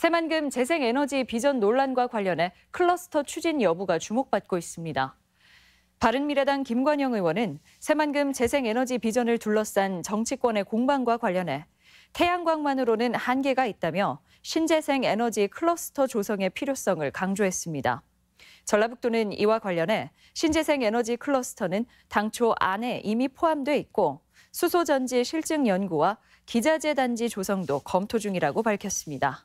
새만금 재생에너지 비전 논란과 관련해 클러스터 추진 여부가 주목받고 있습니다. 바른미래당 김관영 의원은 새만금 재생에너지 비전을 둘러싼 정치권의 공방과 관련해 태양광만으로는 한계가 있다며 신재생 에너지 클러스터 조성의 필요성을 강조했습니다. 전라북도는 이와 관련해 신재생 에너지 클러스터는 당초 안에 이미 포함돼 있고 수소전지 실증 연구와 기자재 단지 조성도 검토 중이라고 밝혔습니다.